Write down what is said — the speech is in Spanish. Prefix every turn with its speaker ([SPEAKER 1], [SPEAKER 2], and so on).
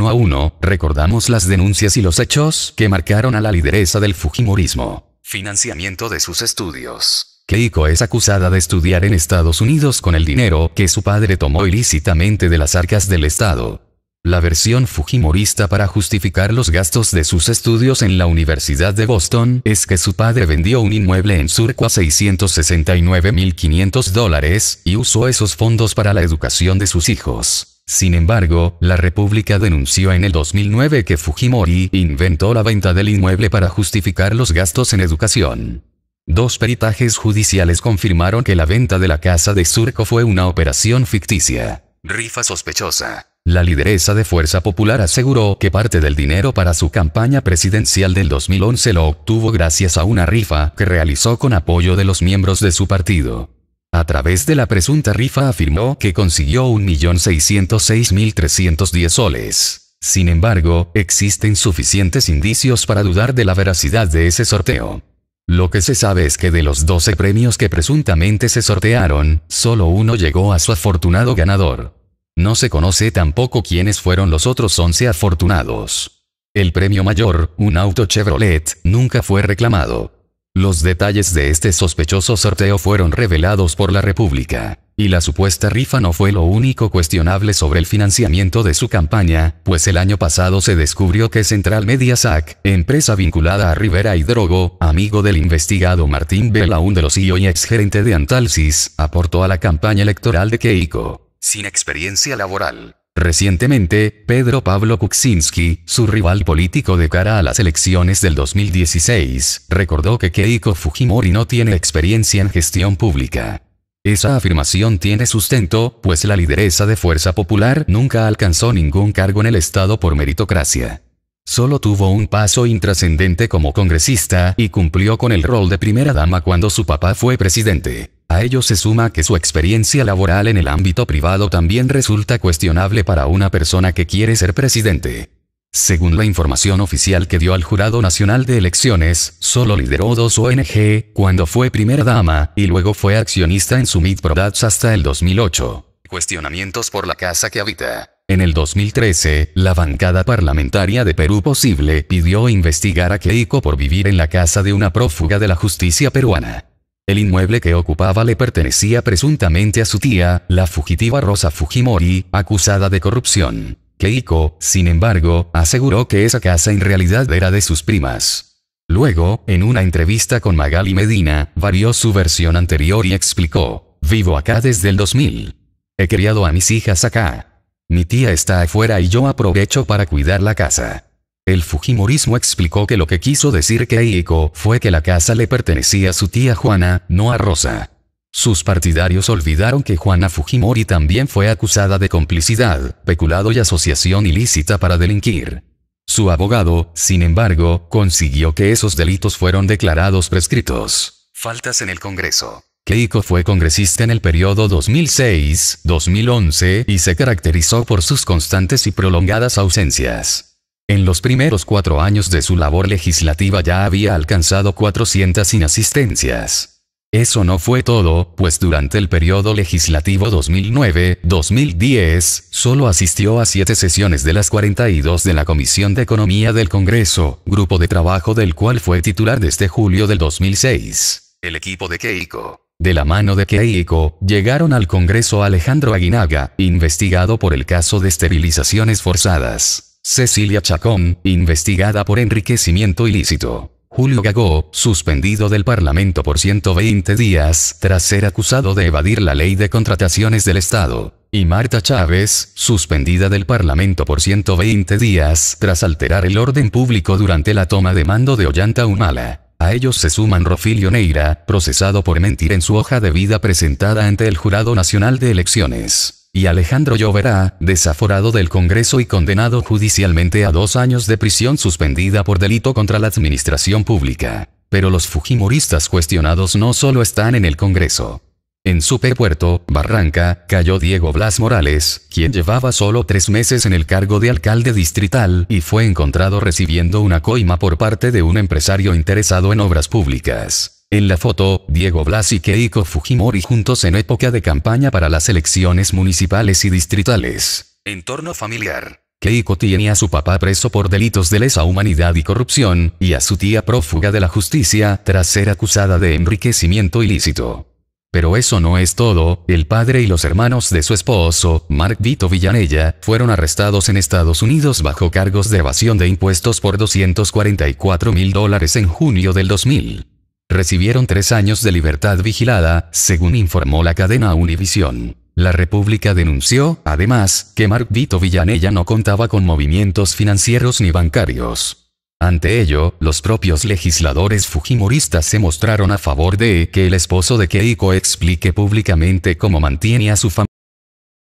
[SPEAKER 1] uno a uno, recordamos las denuncias y los hechos que marcaron a la lideresa del Fujimorismo. Financiamiento de sus estudios. Keiko es acusada de estudiar en Estados Unidos con el dinero que su padre tomó ilícitamente de las arcas del Estado. La versión Fujimorista para justificar los gastos de sus estudios en la Universidad de Boston es que su padre vendió un inmueble en Surco a 669.500 dólares y usó esos fondos para la educación de sus hijos. Sin embargo, la República denunció en el 2009 que Fujimori inventó la venta del inmueble para justificar los gastos en educación. Dos peritajes judiciales confirmaron que la venta de la casa de Surco fue una operación ficticia. Rifa sospechosa. La lideresa de Fuerza Popular aseguró que parte del dinero para su campaña presidencial del 2011 lo obtuvo gracias a una rifa que realizó con apoyo de los miembros de su partido. A través de la presunta rifa afirmó que consiguió 1.606.310 soles. Sin embargo, existen suficientes indicios para dudar de la veracidad de ese sorteo. Lo que se sabe es que de los 12 premios que presuntamente se sortearon, solo uno llegó a su afortunado ganador. No se conoce tampoco quiénes fueron los otros 11 afortunados. El premio mayor, un auto Chevrolet, nunca fue reclamado. Los detalles de este sospechoso sorteo fueron revelados por la República, y la supuesta rifa no fue lo único cuestionable sobre el financiamiento de su campaña, pues el año pasado se descubrió que Central Media Sac, empresa vinculada a Rivera y Drogo, amigo del investigado Martín Belaún de los IO y exgerente de Antalsis, aportó a la campaña electoral de Keiko, sin experiencia laboral Recientemente, Pedro Pablo Kuczynski, su rival político de cara a las elecciones del 2016, recordó que Keiko Fujimori no tiene experiencia en gestión pública. Esa afirmación tiene sustento, pues la lideresa de Fuerza Popular nunca alcanzó ningún cargo en el Estado por meritocracia. Solo tuvo un paso intrascendente como congresista y cumplió con el rol de primera dama cuando su papá fue presidente. A ello se suma que su experiencia laboral en el ámbito privado también resulta cuestionable para una persona que quiere ser presidente. Según la información oficial que dio al Jurado Nacional de Elecciones, solo lideró dos ONG, cuando fue primera dama, y luego fue accionista en Summit Products hasta el 2008. Cuestionamientos por la casa que habita. En el 2013, la bancada parlamentaria de Perú Posible pidió investigar a Keiko por vivir en la casa de una prófuga de la justicia peruana. El inmueble que ocupaba le pertenecía presuntamente a su tía, la fugitiva Rosa Fujimori, acusada de corrupción. Keiko, sin embargo, aseguró que esa casa en realidad era de sus primas. Luego, en una entrevista con Magali Medina, varió su versión anterior y explicó, vivo acá desde el 2000. He criado a mis hijas acá. Mi tía está afuera y yo aprovecho para cuidar la casa. El Fujimorismo explicó que lo que quiso decir Keiko fue que la casa le pertenecía a su tía Juana, no a Rosa. Sus partidarios olvidaron que Juana Fujimori también fue acusada de complicidad, peculado y asociación ilícita para delinquir. Su abogado, sin embargo, consiguió que esos delitos fueron declarados prescritos. Faltas en el Congreso. Keiko fue congresista en el periodo 2006-2011 y se caracterizó por sus constantes y prolongadas ausencias. En los primeros cuatro años de su labor legislativa ya había alcanzado 400 inasistencias. Eso no fue todo, pues durante el periodo legislativo 2009-2010, solo asistió a siete sesiones de las 42 de la Comisión de Economía del Congreso, grupo de trabajo del cual fue titular desde julio del 2006. El equipo de Keiko. De la mano de Keiko, llegaron al Congreso Alejandro Aguinaga, investigado por el caso de esterilizaciones forzadas. Cecilia Chacón, investigada por enriquecimiento ilícito. Julio Gagó, suspendido del Parlamento por 120 días tras ser acusado de evadir la ley de contrataciones del Estado. Y Marta Chávez, suspendida del Parlamento por 120 días tras alterar el orden público durante la toma de mando de Ollanta Humala. A ellos se suman Rofilio Neira, procesado por mentir en su hoja de vida presentada ante el Jurado Nacional de Elecciones y Alejandro Lloverá, desaforado del Congreso y condenado judicialmente a dos años de prisión suspendida por delito contra la administración pública. Pero los fujimoristas cuestionados no solo están en el Congreso. En Superpuerto, Barranca, cayó Diego Blas Morales, quien llevaba solo tres meses en el cargo de alcalde distrital y fue encontrado recibiendo una coima por parte de un empresario interesado en obras públicas. En la foto, Diego Blas y Keiko Fujimori juntos en época de campaña para las elecciones municipales y distritales. Entorno familiar. Keiko tiene a su papá preso por delitos de lesa humanidad y corrupción, y a su tía prófuga de la justicia tras ser acusada de enriquecimiento ilícito. Pero eso no es todo, el padre y los hermanos de su esposo, Mark Vito Villanella, fueron arrestados en Estados Unidos bajo cargos de evasión de impuestos por 244 mil dólares en junio del 2000 recibieron tres años de libertad vigilada, según informó la cadena Univisión. La República denunció, además, que Mark Vito Villanella no contaba con movimientos financieros ni bancarios. Ante ello, los propios legisladores fujimoristas se mostraron a favor de que el esposo de Keiko explique públicamente cómo mantiene a su familia.